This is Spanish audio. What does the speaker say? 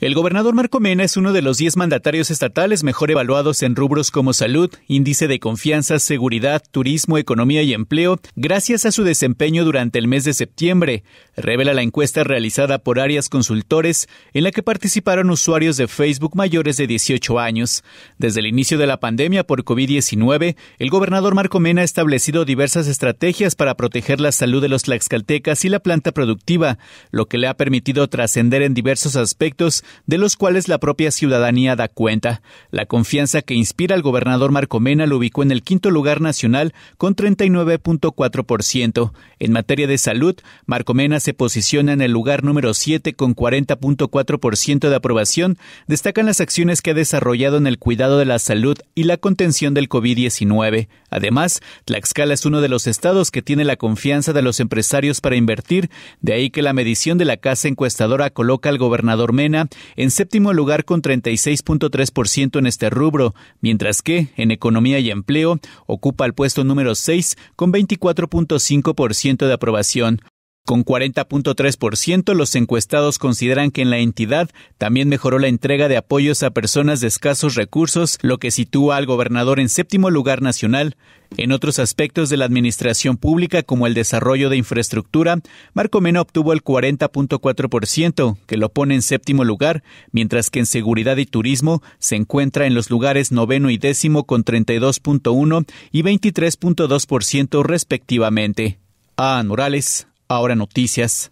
El gobernador Marco Mena es uno de los 10 mandatarios estatales mejor evaluados en rubros como salud, índice de confianza, seguridad, turismo, economía y empleo, gracias a su desempeño durante el mes de septiembre, revela la encuesta realizada por Arias Consultores, en la que participaron usuarios de Facebook mayores de 18 años. Desde el inicio de la pandemia por COVID-19, el gobernador Marco Mena ha establecido diversas estrategias para proteger la salud de los tlaxcaltecas y la planta productiva, lo que le ha permitido trascender en diversos aspectos de los cuales la propia ciudadanía da cuenta. La confianza que inspira al gobernador Marco Mena lo ubicó en el quinto lugar nacional con 39.4%. En materia de salud, Marco Mena se posiciona en el lugar número 7 con 40.4% de aprobación. Destacan las acciones que ha desarrollado en el cuidado de la salud y la contención del COVID-19. Además, Tlaxcala es uno de los estados que tiene la confianza de los empresarios para invertir, de ahí que la medición de la casa encuestadora coloca al gobernador Mena en séptimo lugar con 36.3% en este rubro, mientras que en economía y empleo ocupa el puesto número 6 con 24.5% de aprobación, con 40.3% los encuestados consideran que en la entidad también mejoró la entrega de apoyos a personas de escasos recursos, lo que sitúa al gobernador en séptimo lugar nacional. En otros aspectos de la administración pública, como el desarrollo de infraestructura, Marco Mena obtuvo el 40.4%, que lo pone en séptimo lugar, mientras que en seguridad y turismo se encuentra en los lugares noveno y décimo con 32.1 y 23.2% respectivamente. A. Morales, Ahora Noticias